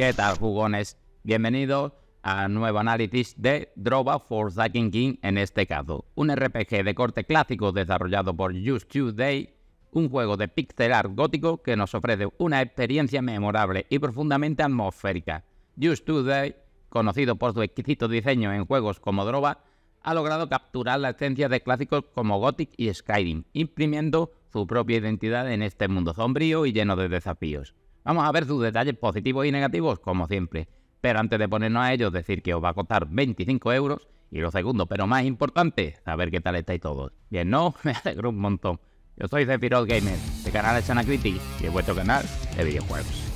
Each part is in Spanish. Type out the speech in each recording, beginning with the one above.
¿Qué tal, jugones? Bienvenidos a nuevo análisis de Droba for Zacking King en este caso. Un RPG de corte clásico desarrollado por Just Today, un juego de pixel art gótico que nos ofrece una experiencia memorable y profundamente atmosférica. Just Today, conocido por su exquisito diseño en juegos como Droba, ha logrado capturar la esencia de clásicos como Gothic y Skyrim, imprimiendo su propia identidad en este mundo sombrío y lleno de desafíos. Vamos a ver sus detalles positivos y negativos, como siempre. Pero antes de ponernos a ellos, decir que os va a costar 25 euros. Y lo segundo, pero más importante, saber qué tal estáis todos. Bien, no, me alegro un montón. Yo soy Zephyros Gamer, de canal de Chanacritic y de vuestro canal de videojuegos.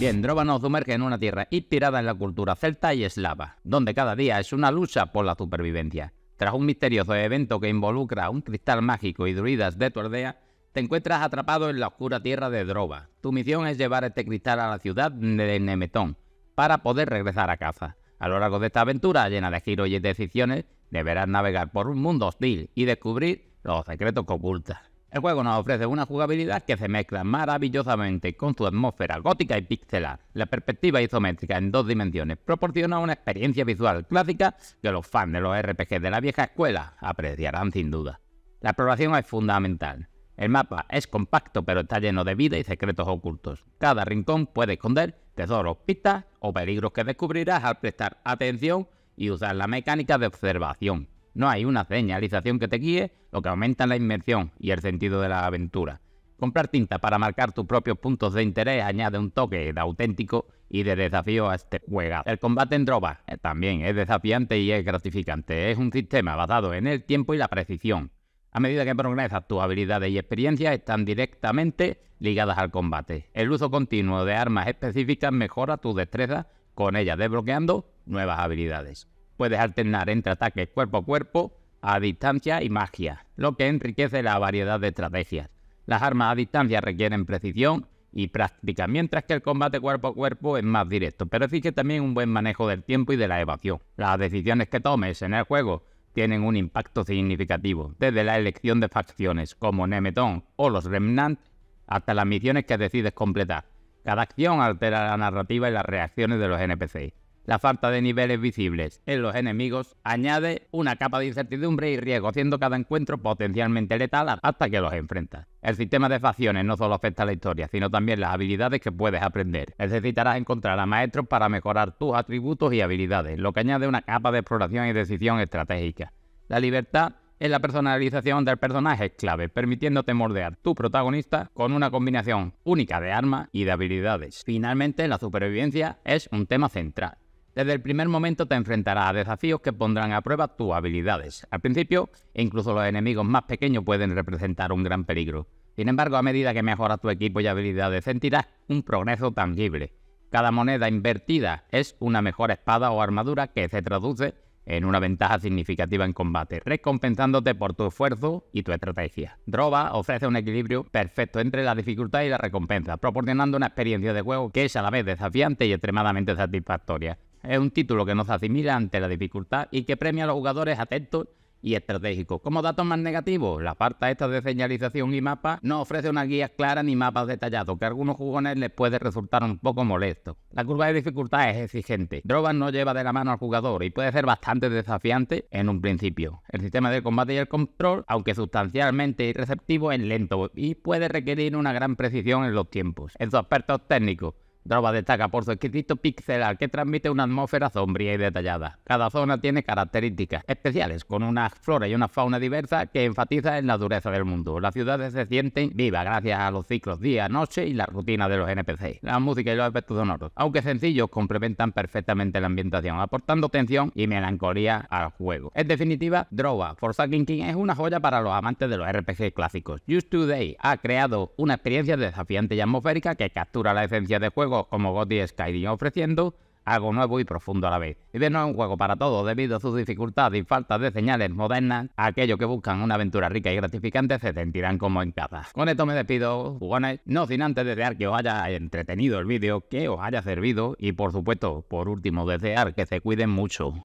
Bien, Droba nos sumerge en una tierra inspirada en la cultura celta y eslava, donde cada día es una lucha por la supervivencia. Tras un misterioso evento que involucra un cristal mágico y druidas de tu aldea, te encuentras atrapado en la oscura tierra de Drova. Tu misión es llevar este cristal a la ciudad de Nemetón para poder regresar a casa. A lo largo de esta aventura llena de giros y decisiones, deberás navegar por un mundo hostil y descubrir los secretos que ocultas. El juego nos ofrece una jugabilidad que se mezcla maravillosamente con su atmósfera gótica y pixelar. La perspectiva isométrica en dos dimensiones proporciona una experiencia visual clásica que los fans de los RPG de la vieja escuela apreciarán sin duda. La exploración es fundamental. El mapa es compacto pero está lleno de vida y secretos ocultos. Cada rincón puede esconder tesoros, pistas o peligros que descubrirás al prestar atención y usar la mecánica de observación. No hay una señalización que te guíe, lo que aumenta la inmersión y el sentido de la aventura. Comprar tinta para marcar tus propios puntos de interés añade un toque de auténtico y de desafío a este juego. El combate en droga eh, también es desafiante y es gratificante. Es un sistema basado en el tiempo y la precisión, a medida que progresas, tus habilidades y experiencias están directamente ligadas al combate. El uso continuo de armas específicas mejora tu destreza con ellas, desbloqueando nuevas habilidades. Puedes alternar entre ataques cuerpo a cuerpo, a distancia y magia, lo que enriquece la variedad de estrategias. Las armas a distancia requieren precisión y práctica, mientras que el combate cuerpo a cuerpo es más directo, pero exige también un buen manejo del tiempo y de la evasión. Las decisiones que tomes en el juego tienen un impacto significativo, desde la elección de facciones como Nemeton o los Remnant hasta las misiones que decides completar. Cada acción altera la narrativa y las reacciones de los NPCs. La falta de niveles visibles en los enemigos añade una capa de incertidumbre y riesgo, haciendo cada encuentro potencialmente letal hasta que los enfrentas. El sistema de facciones no solo afecta la historia, sino también las habilidades que puedes aprender. Necesitarás encontrar a maestros para mejorar tus atributos y habilidades, lo que añade una capa de exploración y decisión estratégica. La libertad es la personalización del personaje clave, permitiéndote moldear tu protagonista con una combinación única de armas y de habilidades. Finalmente, la supervivencia es un tema central. Desde el primer momento te enfrentarás a desafíos que pondrán a prueba tus habilidades. Al principio, incluso los enemigos más pequeños pueden representar un gran peligro. Sin embargo, a medida que mejoras tu equipo y habilidades, sentirás un progreso tangible. Cada moneda invertida es una mejor espada o armadura que se traduce en una ventaja significativa en combate, recompensándote por tu esfuerzo y tu estrategia. Drova ofrece un equilibrio perfecto entre la dificultad y la recompensa, proporcionando una experiencia de juego que es a la vez desafiante y extremadamente satisfactoria. Es un título que nos asimila ante la dificultad y que premia a los jugadores atentos y estratégicos. Como datos más negativos, la parte esta de señalización y mapa no ofrece una guía clara ni mapas detallados, que a algunos jugones les puede resultar un poco molesto. La curva de dificultad es exigente. Droban no lleva de la mano al jugador y puede ser bastante desafiante en un principio. El sistema de combate y el control, aunque sustancialmente receptivo, es lento y puede requerir una gran precisión en los tiempos. En sus aspectos técnicos. Droba destaca por su exquisito pixelar que transmite una atmósfera sombría y detallada. Cada zona tiene características especiales, con una flora y una fauna diversa que enfatiza en la dureza del mundo. Las ciudades se sienten vivas gracias a los ciclos día-noche y la rutina de los NPC, la música y los efectos sonoros. Aunque sencillos, complementan perfectamente la ambientación, aportando tensión y melancolía al juego. En definitiva, Droba Forsaken King es una joya para los amantes de los RPG clásicos. Just Today ha creado una experiencia desafiante y atmosférica que captura la esencia del juego como God y Skyrim, ofreciendo algo nuevo y profundo a la vez. Y de nuevo un juego para todos, debido a sus dificultades y falta de señales modernas, aquellos que buscan una aventura rica y gratificante se sentirán como en casa. Con esto me despido, jugones, no sin antes desear que os haya entretenido el vídeo, que os haya servido y por supuesto, por último, desear que se cuiden mucho.